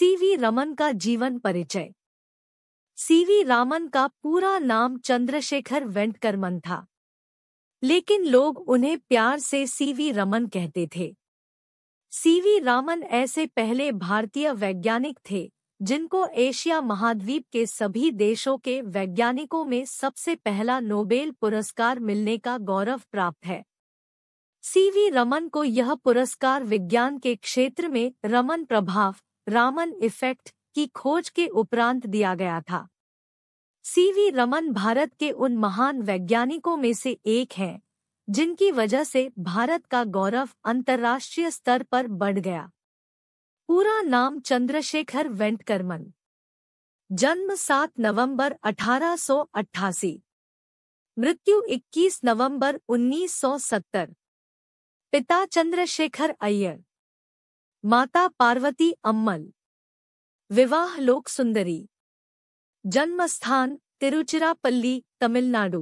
CV Raman का जीवन परिचय सीवी रामन का पूरा नाम चंद्रशेखर वेंटकरमन था लेकिन लोग उन्हें प्यार से सीवी रमन कहते थे सीवी रामन ऐसे पहले भारतीय वैज्ञानिक थे जिनको एशिया महाद्वीप के सभी देशों के वैज्ञानिकों में सबसे पहला नोबेल पुरस्कार मिलने का गौरव प्राप्त है सीवी रमन को यह पुरस्कार विज्ञान के क्षेत्र में रमन प्रभाव रामन इफेक्ट की खोज के उपरांत दिया गया था सीवी रमन भारत के उन महान वैज्ञानिकों में से एक हैं जिनकी वजह से भारत का गौरव अंतर्राष्ट्रीय स्तर पर बढ़ गया पूरा नाम चंद्रशेखर वेंटकरमन जन्म 7 नवंबर अठारह मृत्यु 21 नवंबर 1970 पिता चंद्रशेखर अय्यर माता पार्वती अम्मल विवाह लोक सुंदरी जन्मस्थान तिरुचिरापल्ली तमिलनाडु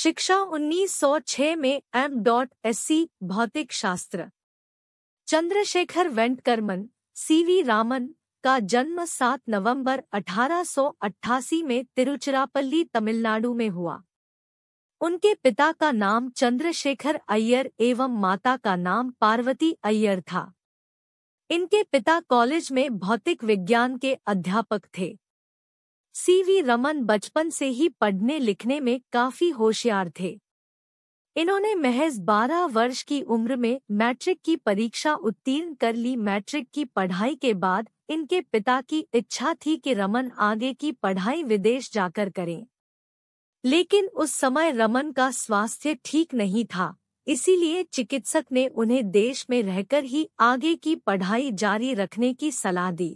शिक्षा 1906 में एम डॉट एस भौतिक शास्त्र चंद्रशेखर सी सीवी रामन का जन्म 7 नवंबर 1888 में तिरुचिरापल्ली तमिलनाडु में हुआ उनके पिता का नाम चंद्रशेखर अय्यर एवं माता का नाम पार्वती अय्यर था इनके पिता कॉलेज में भौतिक विज्ञान के अध्यापक थे सीवी रमन बचपन से ही पढ़ने लिखने में काफी होशियार थे इन्होंने महज 12 वर्ष की उम्र में मैट्रिक की परीक्षा उत्तीर्ण कर ली मैट्रिक की पढ़ाई के बाद इनके पिता की इच्छा थी कि रमन आगे की पढ़ाई विदेश जाकर करें लेकिन उस समय रमन का स्वास्थ्य ठीक नहीं था इसीलिए चिकित्सक ने उन्हें देश में रहकर ही आगे की पढ़ाई जारी रखने की सलाह दी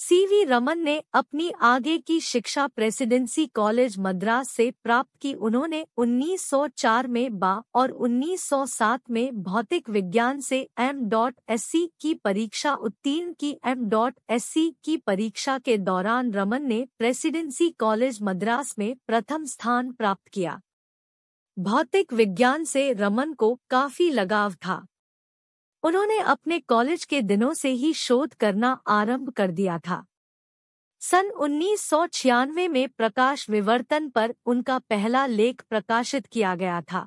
सीवी रमन ने अपनी आगे की शिक्षा प्रेसिडेंसी कॉलेज मद्रास से प्राप्त की उन्होंने 1904 में बा और 1907 में भौतिक विज्ञान से एम डॉट एस की परीक्षा उत्तीर्ण की एम डॉट एस की परीक्षा के दौरान रमन ने प्रेसिडेंसी कॉलेज मद्रास में प्रथम स्थान प्राप्त किया भौतिक विज्ञान से रमन को काफी लगाव था उन्होंने अपने कॉलेज के दिनों से ही शोध करना आरंभ कर दिया था सन उन्नीस में प्रकाश विवर्तन पर उनका पहला लेख प्रकाशित किया गया था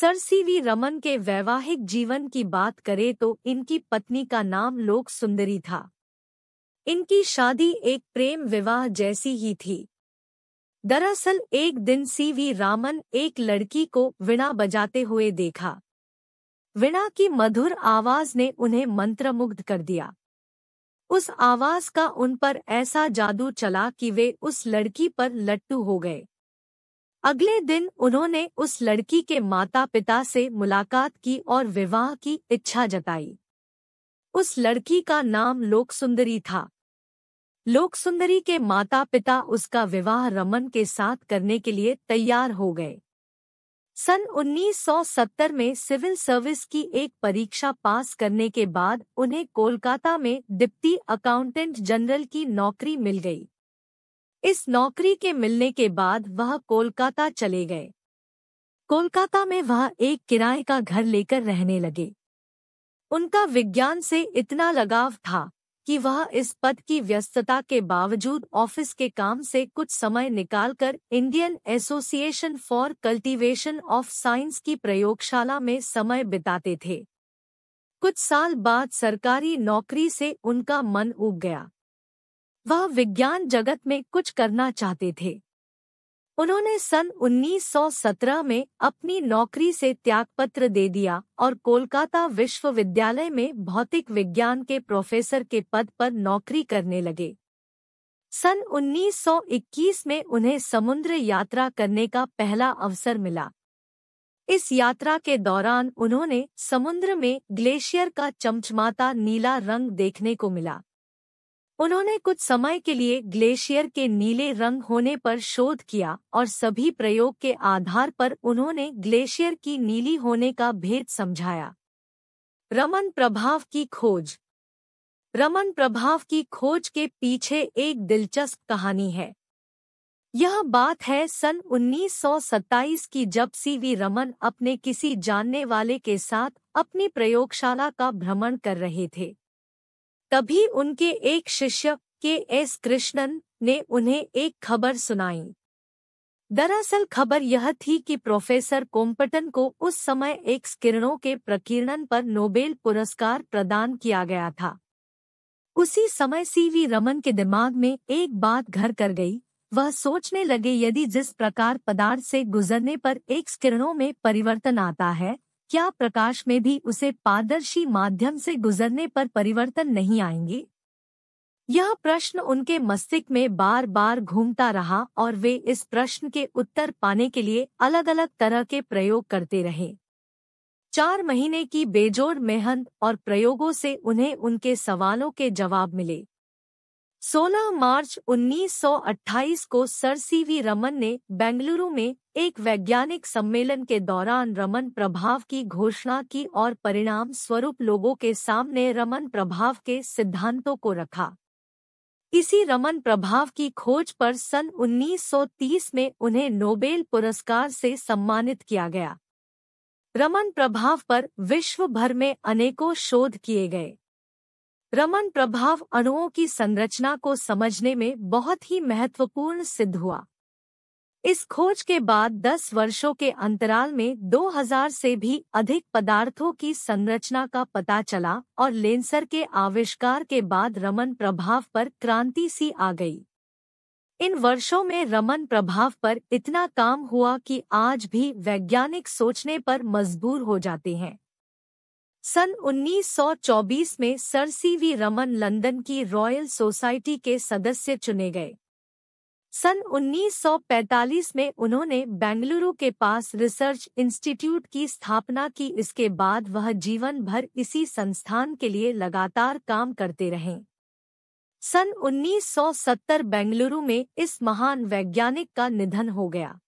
सर सी रमन के वैवाहिक जीवन की बात करें तो इनकी पत्नी का नाम लोक सुंदरी था इनकी शादी एक प्रेम विवाह जैसी ही थी दरअसल एक दिन सीवी रामन एक लड़की को वीणा बजाते हुए देखा वीणा की मधुर आवाज ने उन्हें मंत्रमुग्ध कर दिया उस आवाज का उन पर ऐसा जादू चला कि वे उस लड़की पर लट्टू हो गए अगले दिन उन्होंने उस लड़की के माता पिता से मुलाकात की और विवाह की इच्छा जताई उस लड़की का नाम लोक सुंदरी था लोक सुंदरी के माता पिता उसका विवाह रमन के साथ करने के लिए तैयार हो गए सन 1970 में सिविल सर्विस की एक परीक्षा पास करने के बाद उन्हें कोलकाता में डिप्टी अकाउंटेंट जनरल की नौकरी मिल गई इस नौकरी के मिलने के बाद वह कोलकाता चले गए कोलकाता में वह एक किराए का घर लेकर रहने लगे उनका विज्ञान से इतना लगाव था कि वह इस पद की व्यस्तता के बावजूद ऑफिस के काम से कुछ समय निकालकर Indian Association for Cultivation of Science की प्रयोगशाला में समय बिताते थे कुछ साल बाद सरकारी नौकरी से उनका मन उग गया वह विज्ञान जगत में कुछ करना चाहते थे उन्होंने सन 1917 में अपनी नौकरी से त्यागपत्र दे दिया और कोलकाता विश्वविद्यालय में भौतिक विज्ञान के प्रोफेसर के पद पर नौकरी करने लगे सन 1921 में उन्हें समुद्र यात्रा करने का पहला अवसर मिला इस यात्रा के दौरान उन्होंने समुद्र में ग्लेशियर का चमचमाता नीला रंग देखने को मिला उन्होंने कुछ समय के लिए ग्लेशियर के नीले रंग होने पर शोध किया और सभी प्रयोग के आधार पर उन्होंने ग्लेशियर की नीली होने का भेद समझाया रमन प्रभाव की खोज रमन प्रभाव की खोज के पीछे एक दिलचस्प कहानी है यह बात है सन 1927 की जब सीवी रमन अपने किसी जानने वाले के साथ अपनी प्रयोगशाला का भ्रमण कर रहे थे तभी उनके एक शिष्य के एस कृष्णन ने उन्हें एक खबर सुनाई दरअसल खबर यह थी कि प्रोफेसर कोम्पटन को उस समय एक किरणों के प्रकीर्णन पर नोबेल पुरस्कार प्रदान किया गया था उसी समय सीवी रमन के दिमाग में एक बात घर कर गई वह सोचने लगे यदि जिस प्रकार पदार्थ से गुजरने पर एक किरणों में परिवर्तन आता है क्या प्रकाश में भी उसे पारदर्शी माध्यम से गुजरने पर परिवर्तन नहीं आएंगे यह प्रश्न उनके मस्तिष्क में बार बार घूमता रहा और वे इस प्रश्न के उत्तर पाने के लिए अलग अलग तरह के प्रयोग करते रहे चार महीने की बेजोड़ मेहनत और प्रयोगों से उन्हें उनके सवालों के जवाब मिले 16 मार्च 1928 को सर सीवी रमन ने बेंगलुरु में एक वैज्ञानिक सम्मेलन के दौरान रमन प्रभाव की घोषणा की और परिणाम स्वरूप लोगों के सामने रमन प्रभाव के सिद्धांतों को रखा इसी रमन प्रभाव की खोज पर सन 1930 में उन्हें नोबेल पुरस्कार से सम्मानित किया गया रमन प्रभाव पर विश्व भर में अनेकों शोध किए गए रमन प्रभाव अणुओं की संरचना को समझने में बहुत ही महत्वपूर्ण सिद्ध हुआ इस खोज के बाद 10 वर्षों के अंतराल में 2000 से भी अधिक पदार्थों की संरचना का पता चला और लेंसर के आविष्कार के बाद रमन प्रभाव पर क्रांति सी आ गई इन वर्षों में रमन प्रभाव पर इतना काम हुआ कि आज भी वैज्ञानिक सोचने पर मजबूर हो जाते हैं सन 1924 में sir C V Raman London की रॉयल सोसाइटी के सदस्य चुने गए सन 1945 में उन्होंने बेंगलुरु के पास रिसर्च इंस्टीट्यूट की स्थापना की इसके बाद वह जीवन भर इसी संस्थान के लिए लगातार काम करते रहे सन 1970 बेंगलुरु में इस महान वैज्ञानिक का निधन हो गया